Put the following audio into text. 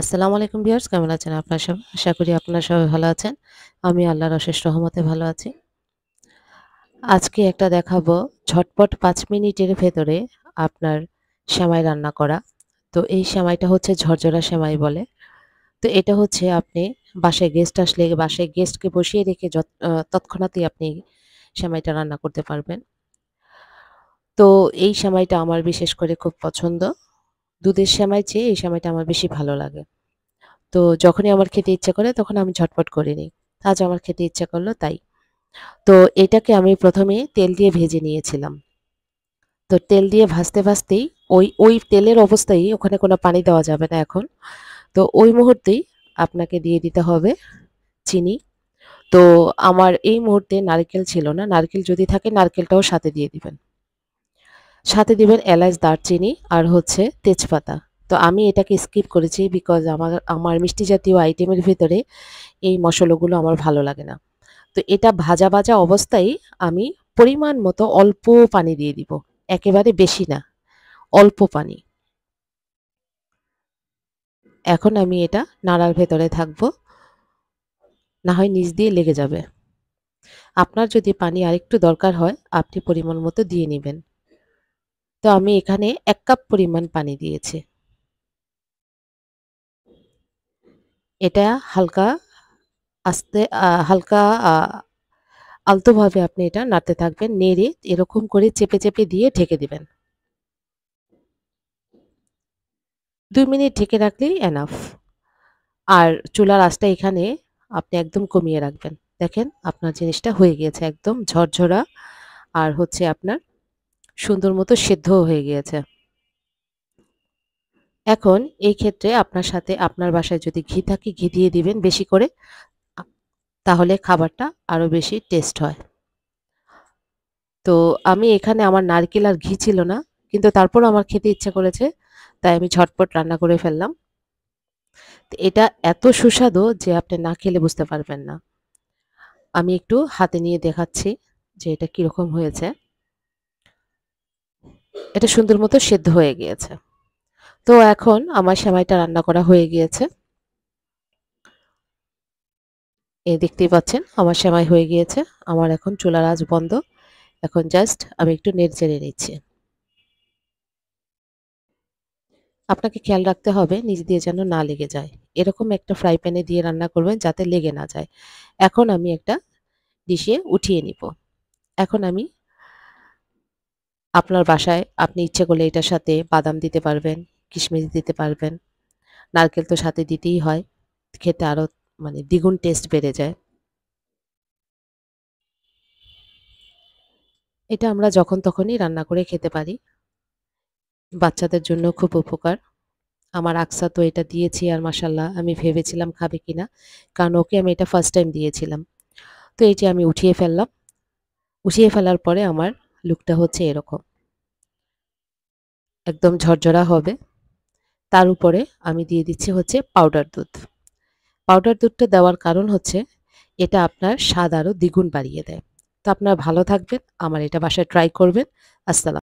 আসসালামু আলাইকুম ভিউয়ার্স কেমন আছেন আপনার সব আশা করি আপনারা সবাই ভালো আছেন আমি আল্লাহর অশেষ রহমতে ভালো আছি আজকে একটা দেখাবো ঝটপট পাঁচ মিনিটের ভেতরে আপনার সেমাই রান্না করা তো এই সেমাইটা হচ্ছে ঝরঝরা সেমাই বলে তো এটা হচ্ছে আপনি বাসায় গেস্ট আসলে বাসে গেস্টকে বসিয়ে রেখে তৎক্ষণাৎই আপনি সেমাইটা রান্না করতে পারবেন তো এই সেমাইটা আমার বিশেষ করে খুব পছন্দ দুধের সেমাই চেয়ে এই সেমাইটা আমার বেশি ভালো লাগে তো যখনই আমার খেতে ইচ্ছা করে তখন আমি ঝটপট করে নিই আজ আমার খেতে ইচ্ছা করলো তাই তো এটাকে আমি প্রথমে তেল দিয়ে ভেজে নিয়েছিলাম তো তেল দিয়ে ভাজতে ভাজতেই ওই ওই তেলের অবস্থায় ওখানে কোনো পানি দেওয়া যাবে না এখন তো ওই মুহূর্তেই আপনাকে দিয়ে দিতে হবে চিনি তো আমার এই মুহূর্তে নারকেল ছিল না নারকেল যদি থাকে নারকেলটাও সাথে দিয়ে দিবেন সাথে দিবেন এলাচ দারচিনি আর হচ্ছে তেজপাতা তো আমি এটাকে স্কিপ করেছি বিকজ আমার আমার মিষ্টি জাতীয় আইটেমের ভিতরে এই মশলাগুলো আমার ভালো লাগে না তো এটা ভাজা ভাজা অবস্থায় আমি পরিমাণ মতো অল্প পানি দিয়ে দিব একেবারে বেশি না অল্প পানি এখন আমি এটা নাড়ার ভেতরে থাকবো না হয় নিচ দিয়ে লেগে যাবে আপনার যদি পানি আরেকটু দরকার হয় আপনি পরিমাণ মতো দিয়ে নেবেন তো আমি এখানে এক কাপ পরিমাণ পানি দিয়েছি এটা হালকা আস্তে হালকা আলতোভাবে আপনি এটা নাড়তে থাকবেন নেড়ে এরকম করে চেপে চেপে দিয়ে ঢেকে দিবেন দুই মিনিট ঢেকে রাখলেই এনাফ আর চুলার আঁচটা এখানে আপনি একদম কমিয়ে রাখবেন দেখেন আপনার জিনিসটা হয়ে গিয়েছে একদম ঝরঝরা আর হচ্ছে আপনার সুন্দর মতো সেদ্ধ হয়ে গিয়েছে এখন এই ক্ষেত্রে আপনার সাথে আপনার বাসায় যদি ঘি থাকে ঘি দিয়ে দিবেন বেশি করে তাহলে খাবারটা আরও বেশি টেস্ট হয় তো আমি এখানে আমার নারকেল আর ঘি ছিল না কিন্তু তারপর আমার খেতে ইচ্ছা করেছে তাই আমি ঝটপট রান্না করে ফেললাম এটা এত সুস্বাদু যে আপনি না খেলে বুঝতে পারবেন না আমি একটু হাতে নিয়ে দেখাচ্ছি যে এটা কীরকম হয়েছে এটা সুন্দর মতো সেদ্ধ হয়ে গিয়েছে তো এখন আমার সেমাইটা রান্না করা হয়ে গিয়েছে এ দেখতেই পাচ্ছেন আমার সেমাই হয়ে গিয়েছে আমার এখন চুলার আজ বন্ধ এখন জাস্ট আমি একটু নেট জেনে নিচ্ছি আপনাকে খেয়াল রাখতে হবে নিজ দিয়ে যেন না লেগে যায় এরকম একটা ফ্রাই প্যানে দিয়ে রান্না করবেন যাতে লেগে না যায় এখন আমি একটা ডিশে উঠিয়ে নিব এখন আমি আপনার বাসায় আপনি ইচ্ছে করলে এটার সাথে বাদাম দিতে পারবেন কিশমিশ দিতে পারবেন নারকেল তো সাথে দিতেই হয় খেতে আরও মানে দ্বিগুণ টেস্ট বেড়ে যায় এটা আমরা যখন তখনই রান্না করে খেতে পারি বাচ্চাদের জন্য খুব উপকার আমার আকসা তো এটা দিয়েছি আর মাসাল্লাহ আমি ভেবেছিলাম খাবে কি না কারণ ওকে আমি এটা ফার্স্ট টাইম দিয়েছিলাম তো এটি আমি উঠিয়ে ফেললাম উঠিয়ে ফেলার পরে আমার লুকটা হচ্ছে এরকম একদম ঝরঝরা হবে তার উপরে আমি দিয়ে দিচ্ছি হচ্ছে পাউডার দুধ পাউডার দুধটা দেওয়ার কারণ হচ্ছে এটা আপনার স্বাদ আরও দ্বিগুণ বাড়িয়ে দেয় তো আপনারা ভালো থাকবেন আমার এটা বাসায় ট্রাই করবেন আসসালাম